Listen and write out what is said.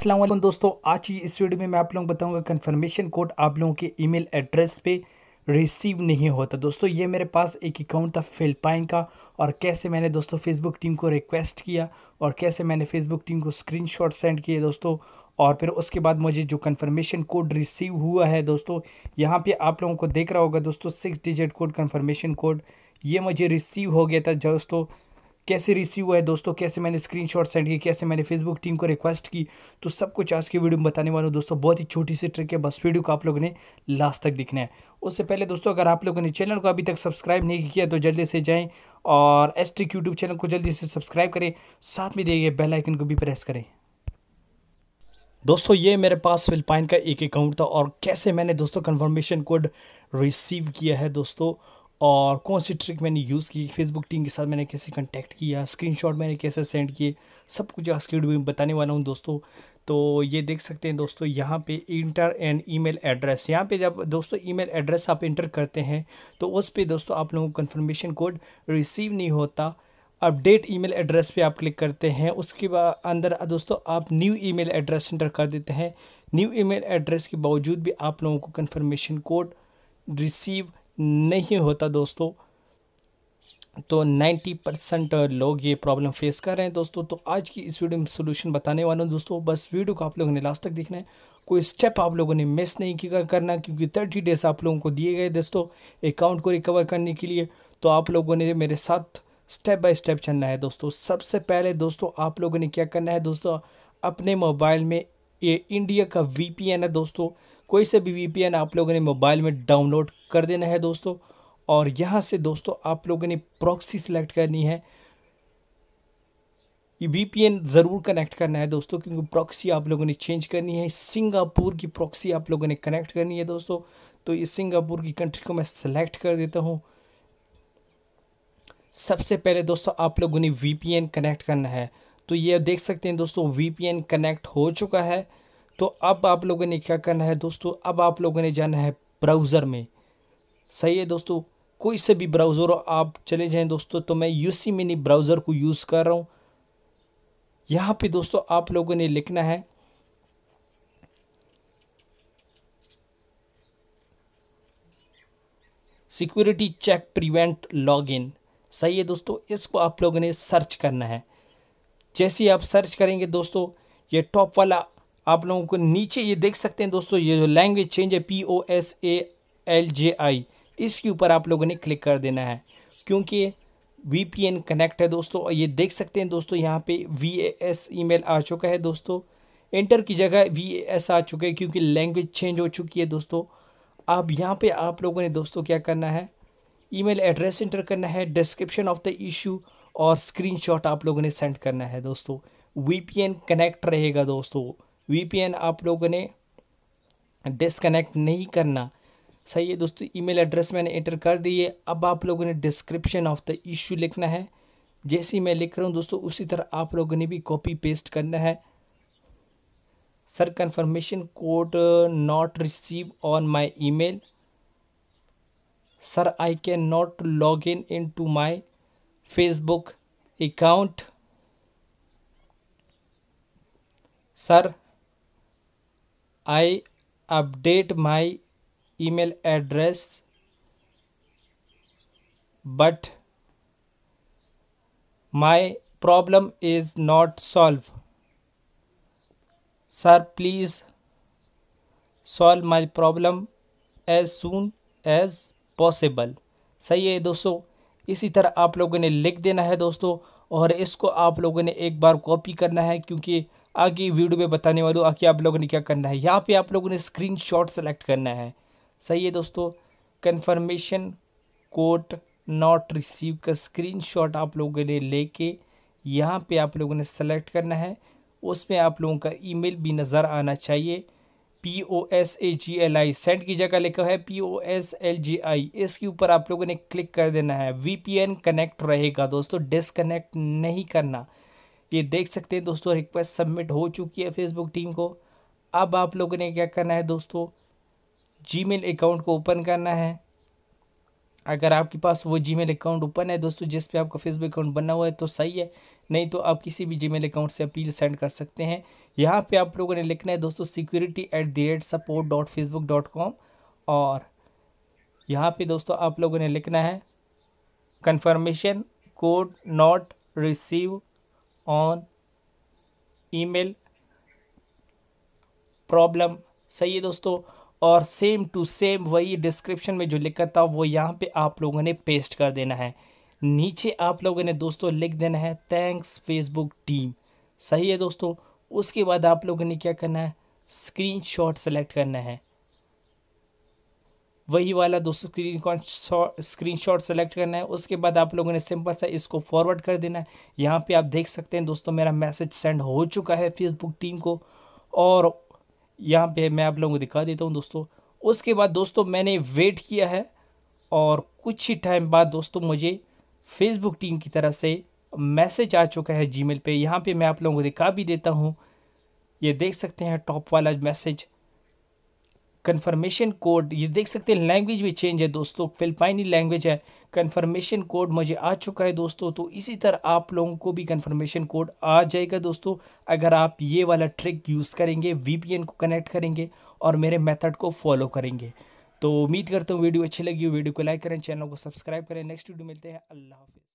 असलम दोस्तों आज की इस वीडियो में मैं आप लोग बताऊंगा कन्फर्मेशन कोड आप लोगों के ईमेल एड्रेस पे रिसीव नहीं होता दोस्तों ये मेरे पास एक अकाउंट था फिलपाइन का और कैसे मैंने दोस्तों फेसबुक टीम को रिक्वेस्ट किया और कैसे मैंने फेसबुक टीम को स्क्रीनशॉट सेंड किए दोस्तों और फिर उसके बाद मुझे जो कन्फर्मेशन कोड रिसीव हुआ है दोस्तों यहाँ पर आप लोगों को देख रहा होगा दोस्तों six digit code confirmation code ये मुझे रिसीव हो गया था दोस्तों कैसे रिसीव हुआ है दोस्तों कैसे मैंने स्क्रीनशॉट सेंड किए कैसे मैंने फेसबुक टीम को रिक्वेस्ट की तो सब कुछ आज की वीडियो में बताने वाला हूँ दोस्तों बहुत ही छोटी सी ट्रिक है बस वीडियो को आप लोगों ने लास्ट तक दिखना है उससे पहले दोस्तों अगर आप लोगों ने चैनल को अभी तक सब्सक्राइब नहीं किया तो जल्दी से जाएँ और एस टी यूट्यूब चैनल को जल्दी से सब्सक्राइब करें साथ में देखिए गए बेलाइकन को भी प्रेस करें दोस्तों ये मेरे पास फिलपाइन का एक अकाउंट था और कैसे मैंने दोस्तों कन्फर्मेशन कोड रिसीव किया है दोस्तों और कौन सी ट्रिक मैंने यूज़ की फेसबुक टीम के साथ मैंने कैसे कंटेक्ट किया स्क्रीनशॉट मैंने कैसे सेंड किए सब कुछ आज की वीडियो में बताने वाला हूँ दोस्तों तो ये देख सकते हैं दोस्तों यहाँ पे इंटर एंड ईमेल एड्रेस यहाँ पे जब दोस्तों ईमेल एड्रेस आप इंटर करते हैं तो उस पर दोस्तों आप लोगों को कन्फर्मेशन कोड रिसीव नहीं होता अपडेट ईमेल एड्रेस पे आप क्लिक करते हैं उसके बाद अंदर दोस्तों आप न्यू ईमेल एड्रेस इंटर कर देते हैं न्यू ईमेल एड्रेस के बावजूद भी आप लोगों को कन्फर्मेशन कोड रिसीव नहीं होता दोस्तों तो 90 परसेंट लोग ये प्रॉब्लम फेस कर रहे हैं दोस्तों तो आज की इस वीडियो में सोल्यूशन बताने वाला हूँ दोस्तों बस वीडियो को आप लोगों ने लास्ट तक देखना है कोई स्टेप आप लोगों ने मिस नहीं किया करना क्योंकि थर्टी डेज आप लोगों को दिए गए दोस्तों अकाउंट को रिकवर करने के लिए तो आप लोगों ने मेरे साथ स्टेप बाय स्टेप चलना है दोस्तों सबसे पहले दोस्तों आप लोगों ने क्या करना है दोस्तों अपने मोबाइल में ये इंडिया का वीपीएन है दोस्तों कोई से भी वीपीएन आप लोगों ने मोबाइल में डाउनलोड कर देना है दोस्तों और यहाँ से दोस्तों आप लोगों ने प्रॉक्सी सिलेक्ट करनी है ये वीपीएन ज़रूर कनेक्ट करना है दोस्तों क्योंकि प्रॉक्सी आप लोगों ने चेंज करनी है सिंगापुर की प्रॉक्सी आप लोगों ने कनेक्ट करनी है दोस्तों तो ये सिंगापुर की कंट्री को मैं सेलेक्ट कर देता हूँ सबसे पहले दोस्तों आप लोगों ने वीपीएन कनेक्ट करना है तो ये देख सकते हैं दोस्तों वी कनेक्ट हो चुका है तो अब आप लोगों ने क्या करना है दोस्तों अब आप लोगों ने जाना है ब्राउज़र में सही है दोस्तों कोई से भी ब्राउज़र आप चले जाएं दोस्तों तो मैं यूसी मिनी ब्राउज़र को यूज़ कर रहा हूँ यहाँ पे दोस्तों आप लोगों ने लिखना है सिक्योरिटी चेक प्रिवेंट लॉगिन सही है दोस्तों इसको आप लोगों ने सर्च करना है जैसे ही आप सर्च करेंगे दोस्तों ये टॉप वाला आप लोगों को नीचे ये देख सकते हैं दोस्तों ये जो लैंग्वेज चेंज है P O S A L J I इसके ऊपर आप लोगों ने क्लिक कर देना है क्योंकि वी पी एन कनेक्ट है दोस्तों और ये देख सकते हैं दोस्तों यहाँ पे V A S email आ चुका है दोस्तों इंटर की जगह वी ए एस आ चुके हैं क्योंकि लैंग्वेज चेंज हो चुकी है दोस्तों अब यहाँ पे आप लोगों ने दोस्तों क्या करना है ईमेल एड्रेस इंटर करना है डिस्क्रिप्शन ऑफ द इशू और स्क्रीनशॉट आप लोगों ने सेंड करना है दोस्तों वीपीएन कनेक्ट रहेगा दोस्तों वीपीएन आप लोगों ने डिसकनेक्ट नहीं करना सही है दोस्तों ईमेल एड्रेस मैंने एंटर कर दी है अब आप लोगों ने डिस्क्रिप्शन ऑफ द इशू लिखना है जैसे ही मैं लिख रहा हूँ दोस्तों उसी तरह आप लोगों ने भी कॉपी पेस्ट करना है sir confirmation code not receive on e email sir I can not log in in to my Facebook account sir I update my email address but my problem is not solve sir please solve my problem as soon as possible सही है दोस्तों इसी तरह आप लोगों ने लिख देना है दोस्तों और इसको आप लोगों ने एक बार कॉपी करना है क्योंकि आगे वीडियो में बताने वालों आगे आप लोगों ने क्या करना है यहाँ पे आप लोगों ने स्क्रीन शॉट सेलेक्ट करना है सही है दोस्तों कन्फर्मेशन कोड नॉट रिसीव का स्क्रीन शॉट आप लोगों ने लेके यहाँ पे आप लोगों ने सेलेक्ट करना है उसमें आप लोगों का ईमेल भी नज़र आना चाहिए P O S A G L I set की जगह लिखा है P O S L G I इसके ऊपर आप लोगों ने क्लिक कर देना है वी पी एन कनेक्ट रहेगा दोस्तों डिसकनेक्ट नहीं करना ये देख सकते हैं दोस्तों रिक्वेस्ट सबमिट हो चुकी है फेसबुक टीम को अब आप लोगों ने क्या करना है दोस्तों मेल अकाउंट को ओपन करना है अगर आपके पास वो जी अकाउंट ओपन है दोस्तों जिस पे आपका फेसबुक अकाउंट बना हुआ है तो सही है नहीं तो आप किसी भी जी अकाउंट से अपील सेंड कर सकते हैं यहाँ पे आप लोगों ने लिखना है दोस्तों security at the rate support dot facebook dot com और यहाँ पे दोस्तों आप लोगों ने लिखना है confirmation code not receive on email problem सही है दोस्तों और सेम टू सेम वही डिस्क्रिप्शन में जो लिखा था वो यहाँ पे आप लोगों ने पेस्ट कर देना है नीचे आप लोगों ने दोस्तों लिख देना है थैंक्स फेसबुक टीम सही है दोस्तों उसके बाद आप लोगों ने क्या करना है स्क्रीन शॉट सेलेक्ट करना है वही वाला दोस्तों स्क्रीन स्क्रीन शॉट सेलेक्ट करना है उसके बाद आप लोगों ने सिंपल सा इसको फॉरवर्ड कर देना है यहाँ पे आप देख सकते हैं दोस्तों मेरा मैसेज सेंड हो चुका है फेसबुक टीम को और यहाँ पे मैं आप लोगों को दिखा देता हूँ दोस्तों उसके बाद दोस्तों मैंने वेट किया है और कुछ ही टाइम बाद दोस्तों मुझे फेसबुक टीम की तरफ से मैसेज आ चुका है जीमेल पे यहाँ पे मैं आप लोगों को दिखा भी देता हूँ ये देख सकते हैं टॉप वाला मैसेज कन्फर्मेशन कोड ये देख सकते हैं लैंग्वेज भी चेंज है दोस्तों फिलपाइनी लैंग्वेज है कन्फर्मेशन कोड मुझे आ चुका है दोस्तों तो इसी तरह आप लोगों को भी कन्फर्मेशन कोड आ जाएगा दोस्तों अगर आप ये वाला ट्रिक यूज़ करेंगे वी को कनेक्ट करेंगे और मेरे मेथड को फॉलो करेंगे तो उम्मीद करता हूँ वीडियो अच्छी लगी वीडियो को लाइक करें चैनल को सब्सक्राइब करें नेक्स्ट वीडियो मिलते हैं अल्लाह